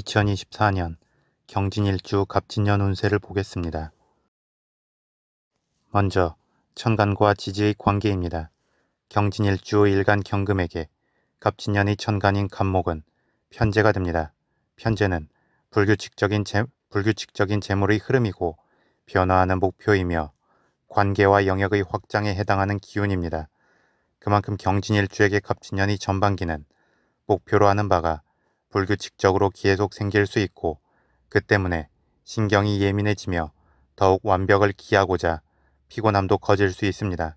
2024년 경진일주 갑진년 운세를 보겠습니다. 먼저 천간과 지지의 관계입니다. 경진일주 일간 경금에게 갑진년의 천간인 갑목은 편제가 됩니다. 편제는 불규칙적인, 재, 불규칙적인 재물의 흐름이고 변화하는 목표이며 관계와 영역의 확장에 해당하는 기운입니다. 그만큼 경진일주에게 갑진년이 전반기는 목표로 하는 바가 불규칙적으로 계속 생길 수 있고 그 때문에 신경이 예민해지며 더욱 완벽을 기하고자 피곤함도 커질 수 있습니다.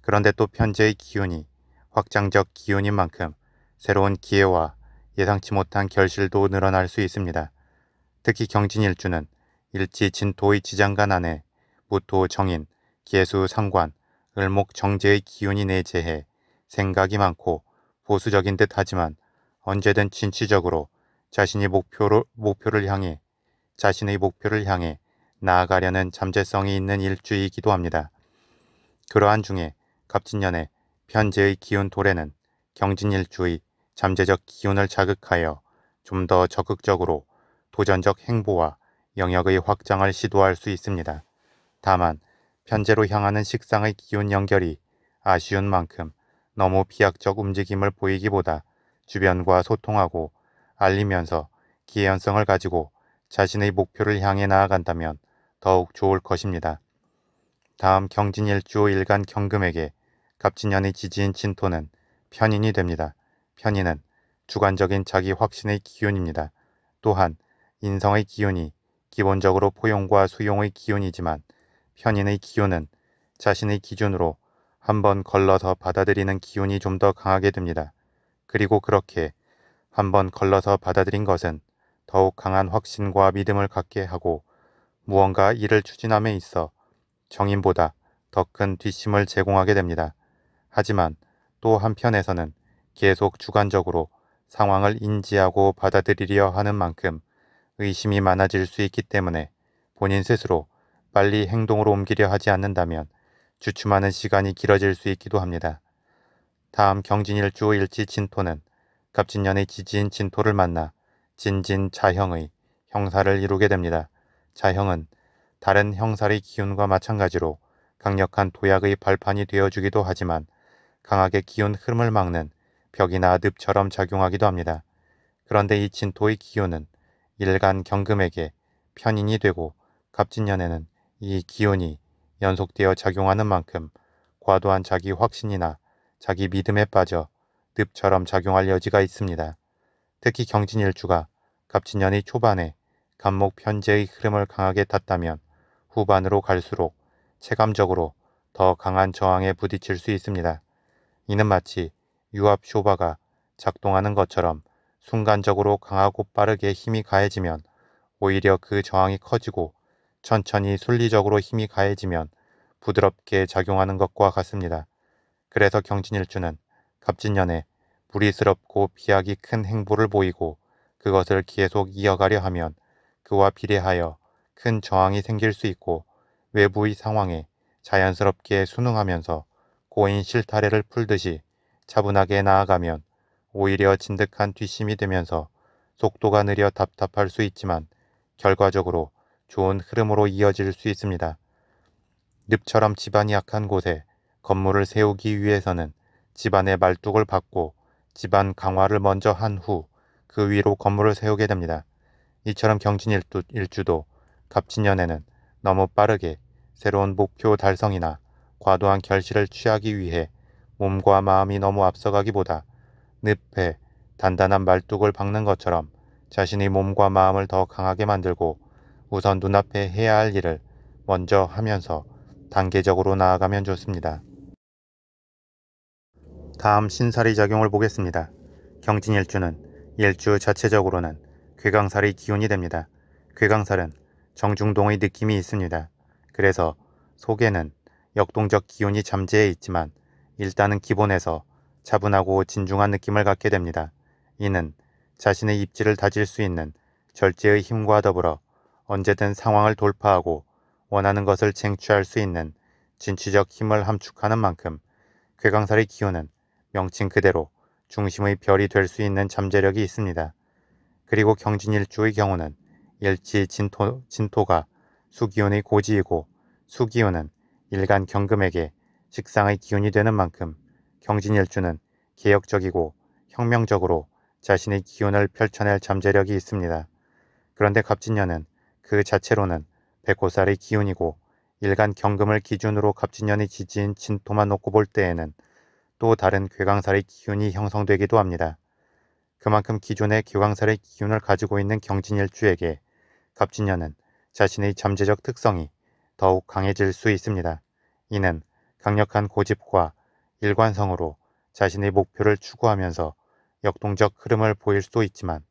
그런데 또 편재의 기운이 확장적 기운인 만큼 새로운 기회와 예상치 못한 결실도 늘어날 수 있습니다. 특히 경진일주는 일지 진토의 지장간 안에 무토 정인, 기수 상관, 을목 정제의 기운이 내재해 생각이 많고 보수적인 듯 하지만 언제든 진취적으로 자신이 목표로, 목표를 향해 자신의 목표를 향해 나아가려는 잠재성이 있는 일주이기도 합니다. 그러한 중에 갑진년의 편재의 기운 도래는 경진일주의 잠재적 기운을 자극하여 좀 더 적극적으로 도전적 행보와 영역의 확장을 시도할 수 있습니다. 다만 편재로 향하는 식상의 기운 연결이 아쉬운 만큼 너무 비약적 움직임을 보이기보다 주변과 소통하고 알리면서 기회연성을 가지고 자신의 목표를 향해 나아간다면 더욱 좋을 것입니다. 다음 경진 일주 일간 경금에게 갑진년의 지지인 진토는 편인이 됩니다. 편인은 주관적인 자기 확신의 기운입니다. 또한 인성의 기운이 기본적으로 포용과 수용의 기운이지만 편인의 기운은 자신의 기준으로 한번 걸러서 받아들이는 기운이 좀 더 강하게 됩니다. 그리고 그렇게 한번 걸러서 받아들인 것은 더욱 강한 확신과 믿음을 갖게 하고 무언가 일을 추진함에 있어 정인보다 더 큰 뒷심을 제공하게 됩니다. 하지만 또 한편에서는 계속 주관적으로 상황을 인지하고 받아들이려 하는 만큼 의심이 많아질 수 있기 때문에 본인 스스로 빨리 행동으로 옮기려 하지 않는다면 주춤하는 시간이 길어질 수 있기도 합니다. 다음 경진일 주 1지 진토는 갑진년의 지진 진토를 만나 진진 자형의 형사를 이루게 됩니다. 자형은 다른 형살의 기운과 마찬가지로 강력한 도약의 발판이 되어주기도 하지만 강하게 기운 흐름을 막는 벽이나 늪처럼 작용하기도 합니다. 그런데 이 진토의 기운은 일간 경금에게 편인이 되고 갑진년에는 이 기운이 연속되어 작용하는 만큼 과도한 자기 확신이나 자기 믿음에 빠져 늪처럼 작용할 여지가 있습니다. 특히 경진일주가 갑진년의 초반에 간목 편제의 흐름을 강하게 탔다면 후반으로 갈수록 체감적으로 더 강한 저항에 부딪힐 수 있습니다. 이는 마치 유압 쇼바가 작동하는 것처럼 순간적으로 강하고 빠르게 힘이 가해지면 오히려 그 저항이 커지고 천천히 순리적으로 힘이 가해지면 부드럽게 작용하는 것과 같습니다. 그래서 경진일주는 갑진년에 불의스럽고 비약이 큰 행보를 보이고 그것을 계속 이어가려 하면 그와 비례하여 큰 저항이 생길 수 있고 외부의 상황에 자연스럽게 순응하면서 고인 실타래를 풀듯이 차분하게 나아가면 오히려 진득한 뒷심이 되면서 속도가 느려 답답할 수 있지만 결과적으로 좋은 흐름으로 이어질 수 있습니다. 늪처럼 집안이 약한 곳에 건물을 세우기 위해서는 집안의 말뚝을 받고 집안 강화를 먼저 한 후 그 위로 건물을 세우게 됩니다. 이처럼 경진 일주도 갑진년에는 너무 빠르게 새로운 목표 달성이나 과도한 결실을 취하기 위해 몸과 마음이 너무 앞서가기보다 늪에 단단한 말뚝을 박는 것처럼 자신의 몸과 마음을 더 강하게 만들고 우선 눈앞에 해야 할 일을 먼저 하면서 단계적으로 나아가면 좋습니다. 다음 신사리 작용을 보겠습니다. 경진일주는 일주 자체적으로는 괴강살의 기운이 됩니다. 괴강살은 정중동의 느낌이 있습니다. 그래서 속에는 역동적 기운이 잠재해 있지만 일단은 기본에서 차분하고 진중한 느낌을 갖게 됩니다. 이는 자신의 입지를 다질 수 있는 절제의 힘과 더불어 언제든 상황을 돌파하고 원하는 것을 쟁취할 수 있는 진취적 힘을 함축하는 만큼 괴강살의 기운은 명칭 그대로 중심의 별이 될 수 있는 잠재력이 있습니다. 그리고 경진일주의 경우는 일지 진토, 진토가 수기운의 고지이고 수기운은 일간 경금에게 직상의 기운이 되는 만큼 경진일주는 개혁적이고 혁명적으로 자신의 기운을 펼쳐낼 잠재력이 있습니다. 그런데 갑진년은 그 자체로는 백호살의 기운이고 일간 경금을 기준으로 갑진년의 지지인 진토만 놓고 볼 때에는 또 다른 괴강살의 기운이 형성되기도 합니다. 그만큼 기존의 괴강살의 기운을 가지고 있는 경진일주에게 갑진년은 자신의 잠재적 특성이 더욱 강해질 수 있습니다. 이는 강력한 고집과 일관성으로 자신의 목표를 추구하면서 역동적 흐름을 보일 수도 있지만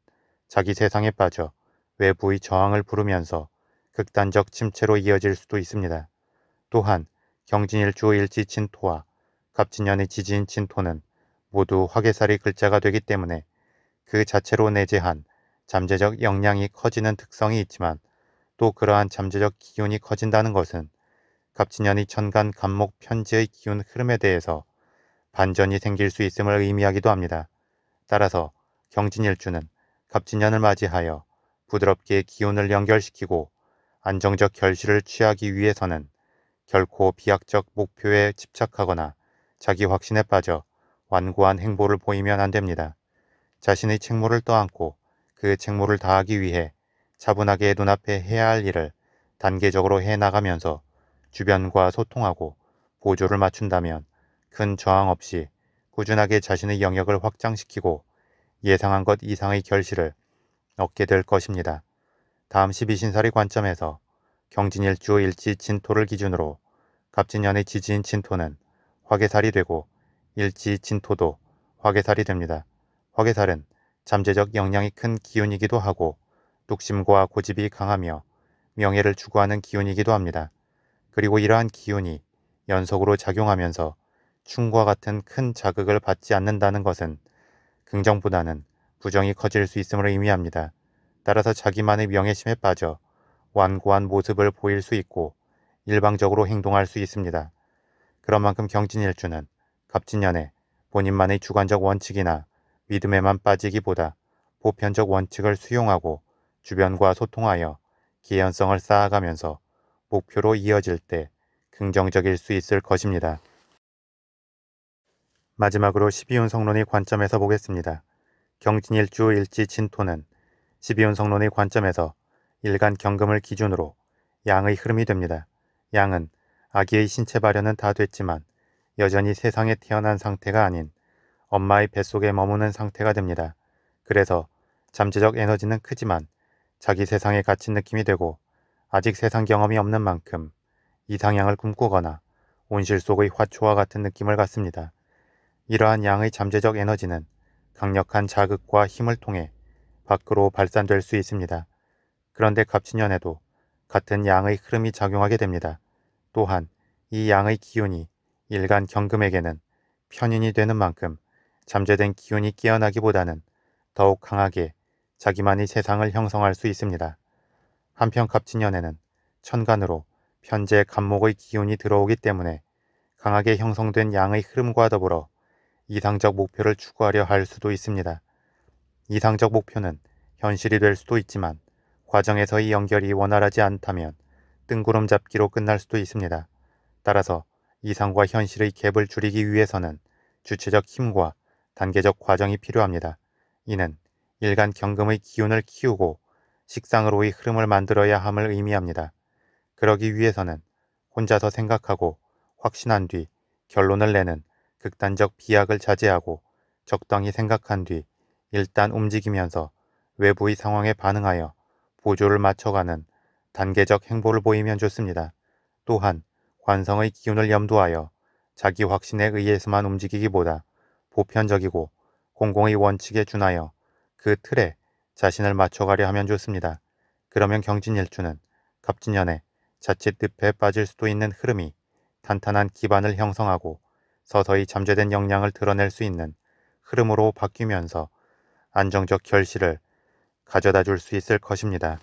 자기 세상에 빠져 외부의 저항을 부르면서 극단적 침체로 이어질 수도 있습니다. 또한 경진일주 일지친토와 갑진년의 지진 진토는 모두 화개살이 글자가 되기 때문에 그 자체로 내재한 잠재적 역량이 커지는 특성이 있지만 또 그러한 잠재적 기운이 커진다는 것은 갑진년이 천간 감목 편지의 기운 흐름에 대해서 반전이 생길 수 있음을 의미하기도 합니다. 따라서 경진일주는 갑진년을 맞이하여 부드럽게 기운을 연결시키고 안정적 결실을 취하기 위해서는 결코 비약적 목표에 집착하거나 자기 확신에 빠져 완고한 행보를 보이면 안 됩니다. 자신의 책무를 떠안고 그 책무를 다하기 위해 차분하게 눈앞에 해야 할 일을 단계적으로 해나가면서 주변과 소통하고 보조를 맞춘다면 큰 저항 없이 꾸준하게 자신의 영역을 확장시키고 예상한 것 이상의 결실을 얻게 될 것입니다. 다음 1 2신설이 관점에서 경진일주 일지 진토를 기준으로 갑진년의 지진 진토는 화계살이 되고 일지 진토도 화계살이 됩니다. 화계살은 잠재적 영향이 큰 기운이기도 하고 욕심과 고집이 강하며 명예를 추구하는 기운이기도 합니다. 그리고 이러한 기운이 연속으로 작용하면서 충과 같은 큰 자극을 받지 않는다는 것은 긍정보다는 부정이 커질 수 있음을 의미합니다. 따라서 자기만의 명예심에 빠져 완고한 모습을 보일 수 있고 일방적으로 행동할 수 있습니다. 그런 만큼 경진일주는 갑진년에 본인만의 주관적 원칙이나 믿음에만 빠지기보다 보편적 원칙을 수용하고 주변과 소통하여 개연성을 쌓아가면서 목표로 이어질 때 긍정적일 수 있을 것입니다. 마지막으로 12운 성론의 관점에서 보겠습니다. 경진일주 일지 진토는 12운 성론의 관점에서 일간 경금을 기준으로 양의 흐름이 됩니다. 양은 아기의 신체 발현은 다 됐지만 여전히 세상에 태어난 상태가 아닌 엄마의 뱃속에 머무는 상태가 됩니다. 그래서 잠재적 에너지는 크지만 자기 세상에 갇힌 느낌이 되고 아직 세상 경험이 없는 만큼 이상향을 꿈꾸거나 온실 속의 화초와 같은 느낌을 갖습니다. 이러한 양의 잠재적 에너지는 강력한 자극과 힘을 통해 밖으로 발산될 수 있습니다. 그런데 갑진년에도 같은 양의 흐름이 작용하게 됩니다. 또한 이 양의 기운이 일간 경금에게는 편인이 되는 만큼 잠재된 기운이 깨어나기보다는 더욱 강하게 자기만이 세상을 형성할 수 있습니다. 한편 갑진년에는 천간으로 편재 간목의 기운이 들어오기 때문에 강하게 형성된 양의 흐름과 더불어 이상적 목표를 추구하려 할 수도 있습니다. 이상적 목표는 현실이 될 수도 있지만 과정에서의 연결이 원활하지 않다면 뜬구름 잡기로 끝날 수도 있습니다. 따라서 이상과 현실의 갭을 줄이기 위해서는 주체적 힘과 단계적 과정이 필요합니다. 이는 일간 경금의 기운을 키우고 식상으로의 흐름을 만들어야 함을 의미합니다. 그러기 위해서는 혼자서 생각하고 확신한 뒤 결론을 내는 극단적 비약을 자제하고 적당히 생각한 뒤 일단 움직이면서 외부의 상황에 반응하여 보조를 맞춰가는 단계적 행보를 보이면 좋습니다. 또한 관성의 기운을 염두하여 자기 확신에 의해서만 움직이기보다 보편적이고 공공의 원칙에 준하여 그 틀에 자신을 맞춰가려 하면 좋습니다. 그러면 경진일주는 갑진년에 자칫 늪에 빠질 수도 있는 흐름이 탄탄한 기반을 형성하고 서서히 잠재된 역량을 드러낼 수 있는 흐름으로 바뀌면서 안정적 결실을 가져다 줄 수 있을 것입니다.